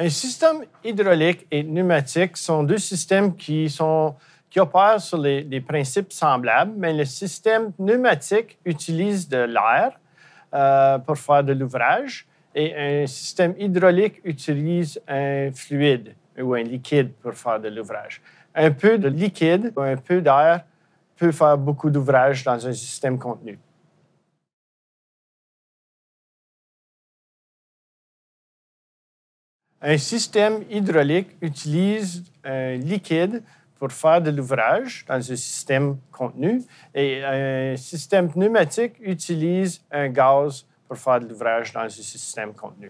Un système hydraulique et pneumatique sont deux systèmes qui, sont, qui opèrent sur les, des principes semblables, mais le système pneumatique utilise de l'air euh, pour faire de l'ouvrage et un système hydraulique utilise un fluide ou un liquide pour faire de l'ouvrage. Un peu de liquide ou un peu d'air peut faire beaucoup d'ouvrage dans un système contenu. Un système hydraulique utilise un liquide pour faire de l'ouvrage dans un système contenu et un système pneumatique utilise un gaz pour faire de l'ouvrage dans un système contenu.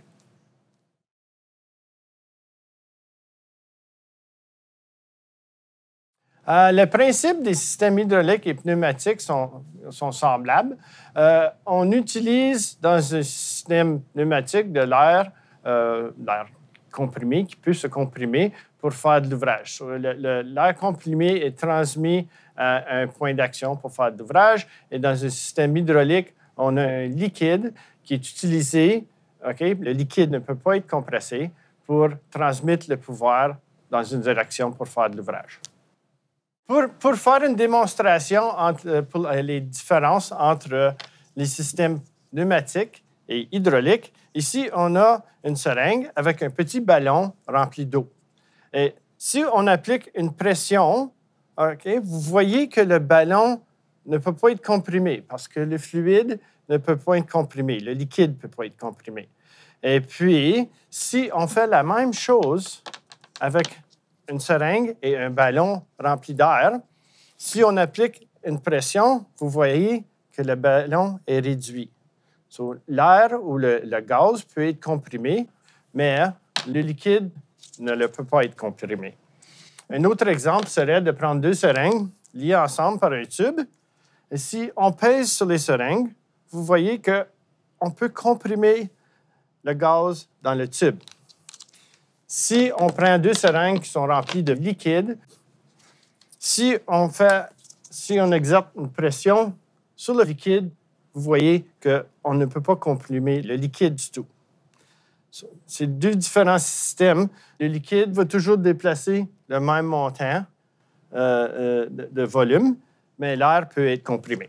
Les euh, le principe des systèmes hydrauliques et pneumatiques sont, semblables. Euh, on utilise dans un système pneumatique de l'air, euh, l'air comprimé qui peut se comprimer pour faire de l'ouvrage. L'air comprimé est transmis à un point d'action pour faire de l'ouvrage. Et dans un système hydraulique, on a un liquide qui est utilisé. Ok, Le liquide ne peut pas être compressé pour transmettre le pouvoir dans une direction pour faire de l'ouvrage. Pour, pour, faire une démonstration entre, euh, pour euh, les différences entre euh, les systèmes pneumatiques et hydraulique. Ici, on a une seringue avec un petit ballon rempli d'eau. Et si on applique une pression, vous voyez que le ballon ne peut pas être comprimé parce que le fluide ne peut pas être comprimé, le liquide ne peut pas être comprimé. Et puis, si on fait la même chose avec une seringue et un ballon rempli d'air, si on applique une pression, vous voyez que le ballon est réduit. L'air ou le, gaz peut être comprimé, mais hein, le liquide ne le peut pas être comprimé. Un autre exemple serait de prendre deux seringues liées ensemble par un tube. Et si on pèse sur les seringues, vous voyez qu'on peut comprimer le gaz dans le tube. Si on prend deux seringues qui sont remplies de liquide, si on fait, si on exerce une pression sur le liquide, vous voyez qu'on ne peut pas comprimer le liquide du tout. C'est deux différents systèmes. Le liquide va toujours déplacer le même montant euh, euh, de, volume, mais l'air peut être comprimé.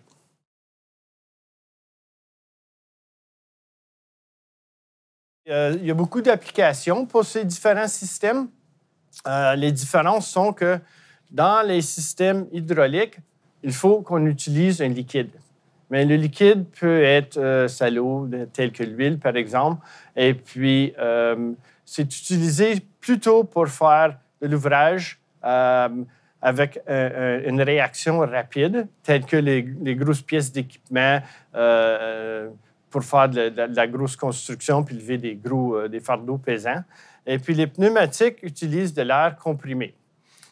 Euh, il y a beaucoup d'applications pour ces différents systèmes. les différences sont que dans les systèmes hydrauliques, il faut qu'on utilise un liquide. Mais le liquide peut être euh, salaud, tel que l'huile, par exemple. Et puis, euh, c'est utilisé plutôt pour faire de l'ouvrage euh, avec euh, une réaction rapide, telle que les, grosses pièces d'équipement pour faire de, la grosse construction puis lever des gros des fardeaux pesants. Et puis, les pneumatiques utilisent de l'air comprimé,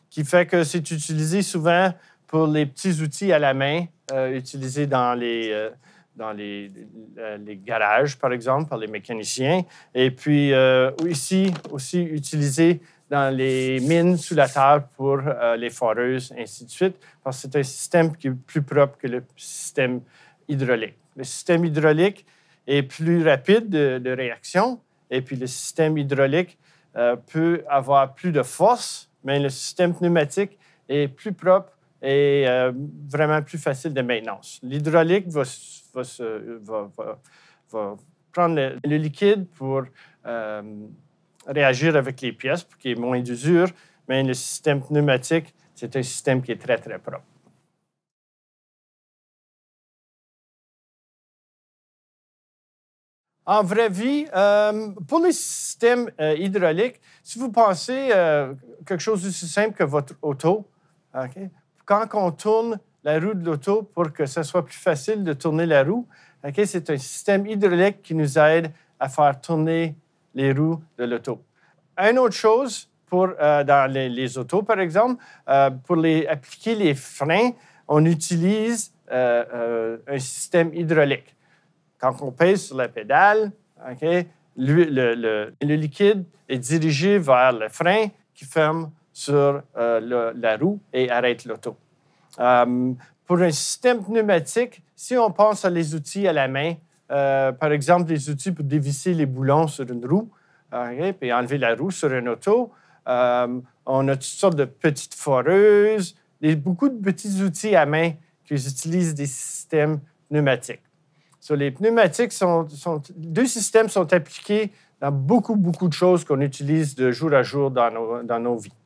qui fait que c'est utilisé souvent pour les petits outils à la main euh, utilisés dans les euh, dans les, euh, les, garages, par exemple, par les mécaniciens. Et puis ici, aussi utilisé dans les mines sous la terre pour les foreuses, ainsi de suite, parce que c'est un système qui est plus propre que le système hydraulique. Le système hydraulique est plus rapide de, réaction, et puis le système hydraulique peut avoir plus de force, mais le système pneumatique est plus propre et euh, vraiment plus facile de maintenance. L'hydraulique va, prendre le, liquide pour euh, réagir avec les pièces pour qu'il y ait moins d'usure, mais le système pneumatique, c'est un système qui est très, très propre. En vraie vie, euh, pour les systèmes hydrauliques, si vous pensez à quelque chose d'aussi simple que votre auto, OK quand on tourne la roue de l'auto pour que ce soit plus facile de tourner la roue, ok, c'est un système hydraulique qui nous aide à faire tourner les roues de l'auto. Une autre chose pour, euh, dans les, autos, par exemple, euh, pour les, appliquer les freins, on utilise euh, un système hydraulique. Quand on pèse sur la pédale, le, le liquide est dirigé vers le frein qui ferme sur euh, la roue et arrête l'auto. Euh, pour un système pneumatique, si on pense à les outils à la main, euh, par exemple les outils pour dévisser les boulons sur une roue, et enlever la roue sur une auto, on a toutes sortes de petites foreuses, des beaucoup de petits outils à main qui utilisent des systèmes pneumatiques. So, les pneumatiques sont, sont, Deux systèmes sont appliqués dans beaucoup, beaucoup de choses qu'on utilise de jour à jour dans dans nos vies.